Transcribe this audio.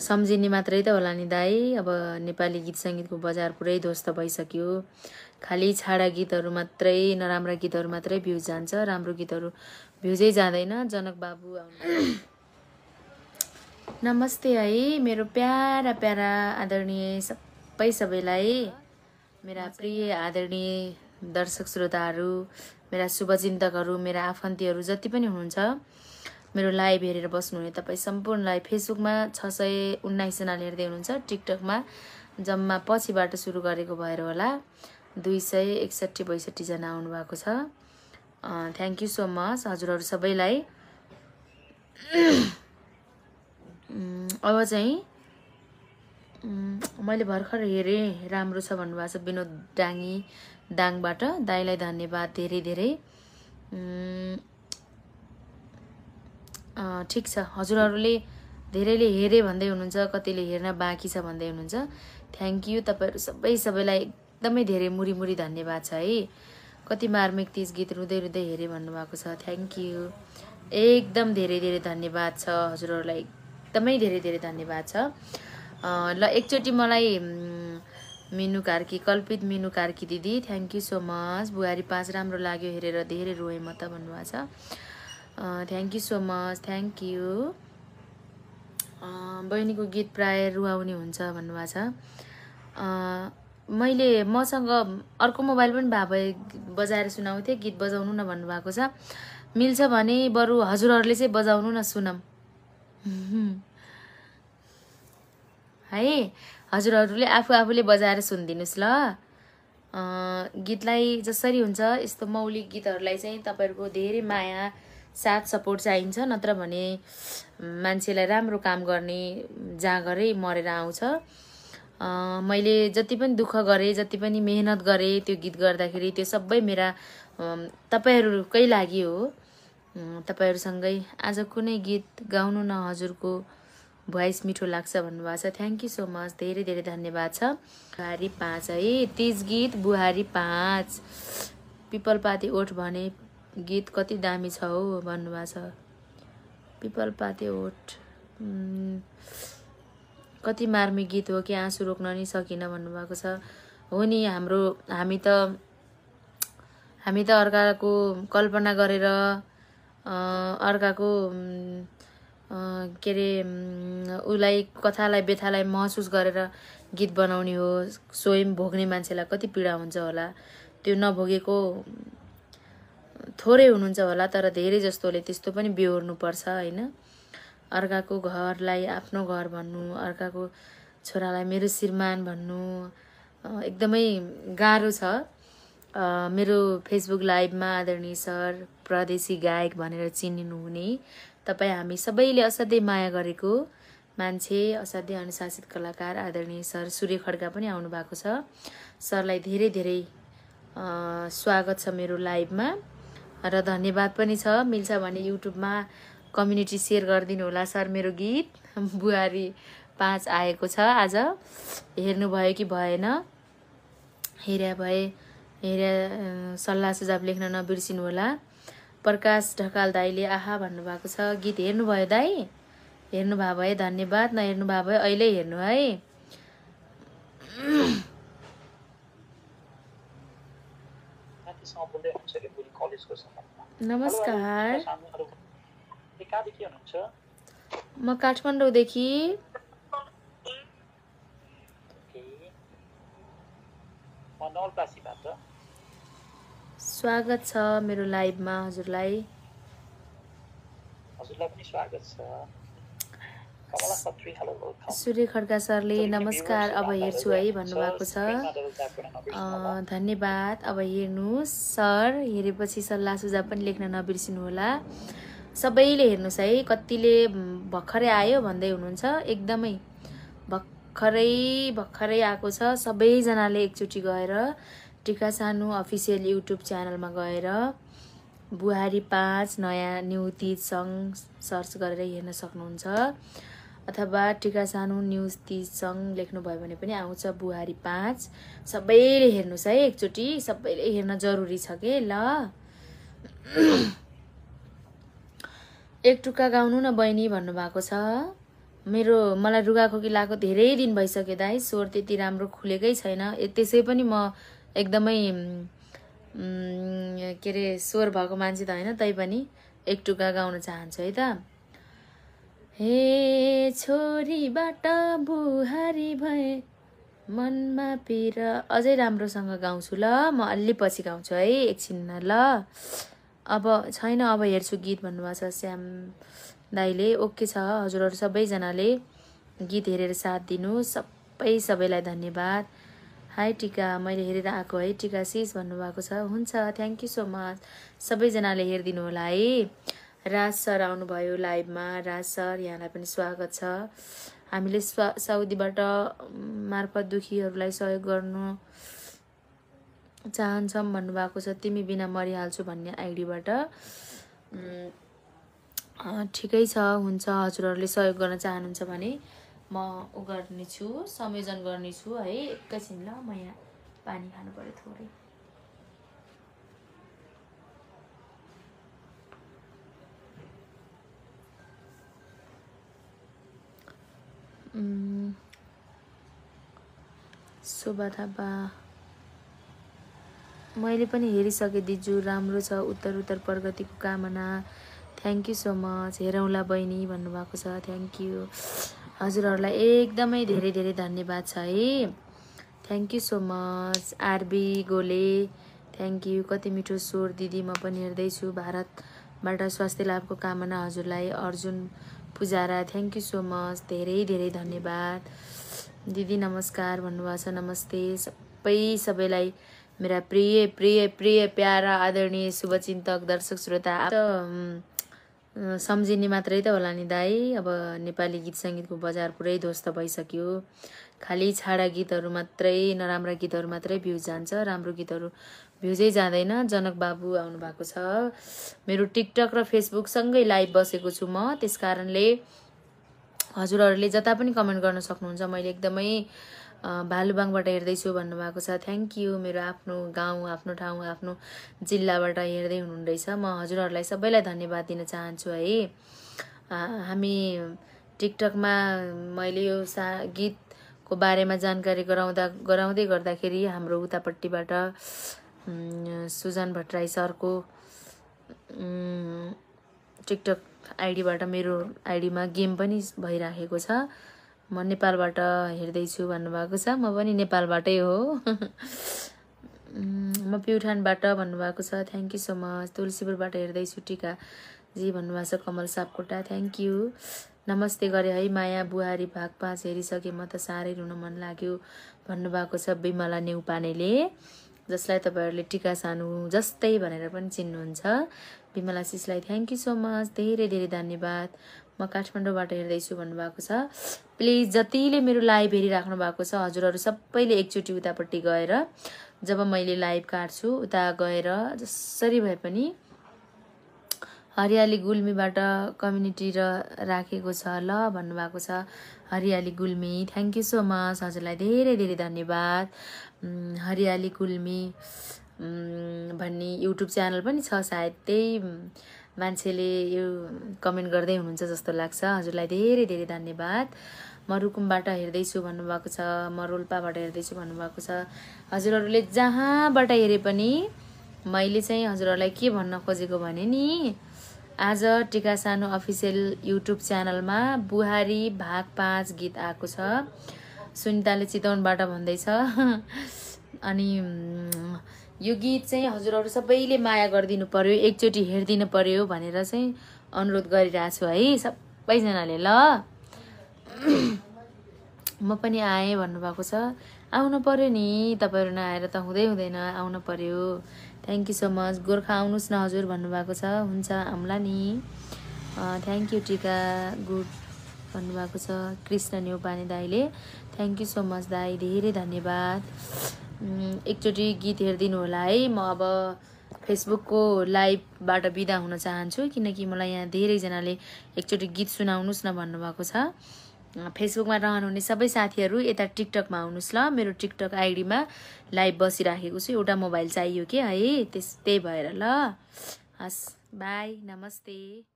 सम्झिने मात्रै त होला नि दाई अब नेपाली गीत सङ्गीतको बजार पुरै ध्वस्त भइसक्यो खालि छाडा गीतहरू मात्रै नराम्रा गीतहरू मात्रै भ्युज जान्छ राम्रो गीतहरू भ्युजै जाँदैन जनक बाबु नमस्ते है मेरो प्यारा प्यारा आदरणीय सबै सबैलाई मेरा प्रिय आदरणीय दर्शक श्रोताहरू मेरा शुभचिन्तकहरू मेरा आफन्तीहरू जति पनि हुनुहुन्छ मेरो लाइभ हेरेर बस्नुहुने तपाईँ सम्पूर्णलाई फेसबुकमा छ सय उन्नाइसजनाले हेर्दै हुनुहुन्छ टिकटकमा जम्मा पछिबाट सुरु गरेको भएर होला दुई सय एकसट्ठी बैसठीजना आउनुभएको छ थ्याङ्क यू सो मच हजुरहरू सबैलाई अब चाहिँ मैले भर्खर हेरेँ राम्रो छ भन्नुभएको छ विनोद डाङी दाङबाट दाईलाई धन्यवाद धेरै धेरै ठिक छ हजुरहरूले धेरैले हेरे भन्दै हुनुहुन्छ कतिले हेर्न बाँकी छ भन्दै हुनुहुन्छ थ्याङ्क यू तपाईँहरू सबै सबैलाई एकदमै धेरै मुरी मुरी धन्यवाद छ है कति मार्मिक तिज गीत रुँदै रुँदै हेरेँ भन्नुभएको छ थ्याङ्क यू एकदम धेरै धेरै धन्यवाद छ हजुरहरूलाई एकदमै धेरै धेरै धन्यवाद छ ल एकचोटि मलाई मिनु कार्की कल्पित मिनु कार्की दिदी थ्याङ्क यू सो मच बुहारी पाँच राम्रो लाग्यो हेरेर धेरै रोएँ म त भन्नुभएको छ thank you so much thank you बहिनीको गीत प्राय रुवाउने हुन्छ भन्नुभएको छ uh, मैले मसँग अर्को मोबाइल पनि भए भए बजाएर सुनाउँथेँ गीत बजाउनु न भन्नुभएको छ मिल्छ भने बरु हजुरहरूले चाहिँ बजाउनु न सुनम है हजुरहरूले आफू आफूले बजाएर सुनिदिनुहोस् ल uh, गीतलाई जसरी हुन्छ यस्तो मौलिक गीतहरूलाई चाहिँ तपाईँहरूको धेरै माया साथ सपोर्ट चाहिन्छ नत्र भने मान्छेलाई राम्रो काम गर्ने जाँगरै मरेर आउँछ मैले जति पनि दुःख गरेँ जति पनि मेहनत गरेँ त्यो गीत गर्दाखेरि त्यो सबै मेरा तपाईँहरूकै लागि हो तपाईँहरूसँगै आज कुनै गीत गाउनु न हजुरको भोइस मिठो लाग्छ भन्नुभएको छ थ्याङ्क यू सो मच धेरै धेरै धन्यवाद छ बुहारी पाँच है तिज गीत बुहारी पाँच पिपल पाती ओठ भने गीत कति दामी छ हो भन्नुभएको छ पिपल पाते होठ कति मार्मिक गीत हो कि आँसु रोक्न नि सकिनँ भन्नुभएको छ हो नि हाम्रो हामी त हामी त अर्काको कल्पना गरेर अर्काको के अरे उसलाई कथालाई व्यथालाई महसुस गरेर गीत बनाउने हो स्वयं भोग्ने मान्छेलाई कति पीडा हुन्छ होला त्यो नभोगेको थोरै हुनुहुन्छ होला तर धेरै जस्तोले त्यस्तो पनि बिहोर्नुपर्छ होइन अर्काको घरलाई आफ्नो घर भन्नु अर्काको छोरालाई मेरो श्रीमान भन्नु एकदमै गाह्रो छ मेरो फेसबुक लाइभमा आदरणीय सर प्रदेशी गायक भनेर चिनिनुहुने तपाईँ हामी सबैले असाध्यै माया गरेको मान्छे असाध्यै अनुशासित कलाकार आदरणीय सर सूर्य खड्का पनि आउनुभएको छ सरलाई धेरै धेरै स्वागत छ मेरो लाइभमा र धन्यवाद पनि छ मिल्छ भने युट्युबमा कम्युनिटी सेयर गरिदिनु होला सर मेरो गीत बुहारी पाँच आएको छ आज हेर्नुभयो कि भएन हेर्या भए हेर्या सल्लाह सुझाव लेख्न नबिर्सिनु होला प्रकाश ढकाल दाईले आहा भन्नुभएको छ गीत हेर्नुभयो दाई हेर्नुभयो भए धन्यवाद नहेर्नुभयो भए अहिले हेर्नु है हुनुहुन्छ बुढी कलेजको सम्बन्धमा नमस्कार कहाँदेखि हुनुहुन्छ म काठमाडौँदेखि म नौलप्रासीबाट स्वागत छ मेरो लाइभमा हजुरलाई हजुरलाई पनि स्वागत छ सूर्य खड्का सरले नमस्कार अब हेर्छु है भन्नुभएको छ धन्यवाद अब हेर्नु सर हेरेपछि सल्लाह सुझाव पनि लेख्न नबिर्सिनु होला सबैले हेर्नुहोस् है कतिले भर्खरै आयो भन्दै हुनुहुन्छ एकदमै भर्खरै भर्खरै आएको छ सबैजनाले एकचोटि गएर टिका सानो अफिसियल युट्युब च्यानलमा गएर बुहारी पाँच नयाँ सङ्घ सर्च गरेर हेर्न सक्नुहुन्छ अथवा टिका सानो न्युज तिजसँग लेख्नुभयो भने पनि आउँछ बुहारी पाँच सबैले हेर्नुहोस् है एकचोटि सबैले हेर्न जरुरी छ कि ल एक टुक्का गाउनु न बहिनी भन्नुभएको छ मेरो मलाई रुगा खोकी लाएको धेरै दिन भइसक्यो दाइ स्वर त्यति राम्रो खुलेकै छैन त्यसै पनि म एकदमै के अरे स्वर भएको मान्छे त होइन तैपनि एक टुक्का गाउन चाहन्छु है त हे छोरीबाट बुहारी भए मनमा पिर अझै राम्रोसँग गाउँछु ल म अलि पछि गाउँछु है एकछिनमा ल अब छैन अब हेर्छु गीत भन्नुभएको छ श्याम दाईले ओके छ हजुरहरू सबैजनाले गीत हेरेर साथ दिनु सबै सबैलाई धन्यवाद हाई टिका मैले हेरेर आएको है टिका सिस भन्नुभएको छ हुन्छ थ्याङ्क यू सो मच सबैजनाले हेरिदिनु होला है राज सर आउनुभयो लाइभमा राज सर यहाँलाई पनि स्वागत छ हामीले स्वा साउदीबाट मार्फत दुखीहरूलाई सहयोग गर्नु चाहन्छौँ भन्नुभएको छ तिमी बिना मरिहाल्छु भन्ने आइडीबाट ठिकै छ हुन्छ हजुरहरूले सहयोग गर्न चाहनुहुन्छ भने म ऊ गर्नेछु संयोजन गर्नेछु है एकैछिन ल म यहाँ पानी खानु पऱ्यो थोरै शोभा थापा मैले पनि हेरिसकेँ दिजु राम्रो छ उत्तर उत्तर प्रगतिको कामना थ्याङ्क यू सो मच हेरौँला बहिनी भन्नुभएको छ थ्याङ्क यू हजुरहरूलाई एकदमै धेरै धेरै धन्यवाद छ है थ्याङ्क यू सो मच आरबी गोले थ्याङ्क यू कति मिठो स्वर दिदी म पनि हेर्दैछु भारतबाट स्वास्थ्य लाभको कामना हजुरलाई Arjun Pujara thank you so much धेरै धेरै धन्यवाद दिदी नमस्कार भन्नुभएको छ नमस्ते सबै सबैलाई मेरा प्रिय प्रिय प्रिय प्यारा आदरणीय शुभचिन्तक दर्शक श्रोता सम्झिने मात्रै त होला नि दाई अब नेपाली गीत सङ्गीतको बजार पुरै ध्वस्त भइसक्यो खालि छाडा गीतहरू मात्रै नराम्रा गीतहरू मात्रै भ्युज जान्छ राम्रो गीतहरू भ्युजै जाँदैन जनक बाबु भएको छ मेरो टिकटक र फेसबुकसँगै लाइभ बसेको छु म त्यस कारणले हजुरहरूले जता पनि कमेन्ट गर्न सक्नुहुन्छ मैले एकदमै भालुबाङबाट हेर्दैछु भन्नुभएको छ थ्याङ्क यू मेरो आफ्नो गाउँ आफ्नो ठाउँ आफ्नो जिल्लाबाट हेर्दै हुनुहुँदैछ म हजुरहरूलाई सबैलाई धन्यवाद दिन चाहन्छु है हामी टिकटकमा मैले यो सा गीतको बारेमा जानकारी गराउँदा गराउँदै गर्दाखेरि हाम्रो उतापट्टिबाट सुजान भट्टराई सरको टिकटक आइडीबाट मेरो आइडीमा गेम पनि भइराखेको छ म नेपालबाट हेर्दैछु भन्नुभएको छ म पनि नेपालबाटै हो म प्युठानबाट भन्नुभएको छ थ्याङ्क यू सो मच तुलसीपुरबाट हेर्दैछु टिकाजी भन्नुभएको छ कमल सापकोटा थ्याङ्क यू नमस्ते गरेँ है माया बुहारी भाग पाँच हेरिसकेँ म त साह्रै रुन मन लाग्यो भन्नुभएको छ बिमला नेउपानेले जसलाई तपाईँहरूले टिका सानो जस्तै भनेर पनि चिन्नुहुन्छ Bimala thank you so much धेरै धेरै धन्यवाद म काठमाडौँबाट हेर्दैछु भन्नुभएको छ प्लिज जतिले मेरो लाइभ हेरिराख्नु भएको छ हजुरहरू सबैले एकचोटि उतापट्टि गएर जब मैले लाइभ काट्छु उता गएर जसरी भए पनि हरियाली गुल्मीबाट कम्युनिटी र राखेको छ ल भन्नुभएको छ हरियाली Gulmi thank you so much हजुरलाई धेरै धेरै धन्यवाद हरियाली गुल्मी भन्ने युट्युब च्यानल पनि छ सायद त्यही मान्छेले यो कमेन्ट गर्दै हुनुहुन्छ जस्तो लाग्छ हजुरलाई धेरै धेरै धन्यवाद म रुकुमबाट हेर्दैछु भन्नुभएको छ म रोल्पाबाट हेर्दैछु भन्नुभएको छ हजुरहरूले जहाँबाट हेरे पनि मैले चाहिँ हजुरहरूलाई के भन्न खोजेको भने नि आज टिका सानो अफिसियल युट्युब च्यानलमा बुहारी भाग पाँच गीत आएको छ सुनिताले चितवनबाट भन्दैछ अनि यो गीत चाहिँ हजुरहरू सबैले माया गरिदिनु पर्यो एकचोटि हेरिदिनु पर्यो भनेर चाहिँ अनुरोध गरिरहेको छु है सबैजनाले ल म पनि आएँ भन्नुभएको छ आउनु पर्यो नि तपाईँहरू नआएर त हुँदै हुँदैन आउनु पर्यो thank you so much Gorkha आउनुहोस् न हजुर भन्नुभएको छ हुन्छ आउँला नि थ्याङ्क यू टिका गुड भन्नुभएको छ कृष्ण न्यौपाने दाईले थ्याङ्क यू सो मच दाई धेरै धन्यवाद एकचोटि गीत हेरिदिनु होला है म अब फेसबुकको लाइभबाट बिदा हुन चाहन्छु किनकि मलाई यहाँ धेरैजनाले एकचोटि गीत सुनाउनुहोस् न भन्नुभएको छ फेसबुकमा रहनुहुने सबै साथीहरू यता टिकटकमा आउनुहोस् ल मेरो टिकटक आइडीमा लाइभ बसिराखेको छु एउटा मोबाइल चाहियो कि है त्यस त्यही भएर ल हस् बाई नमस्ते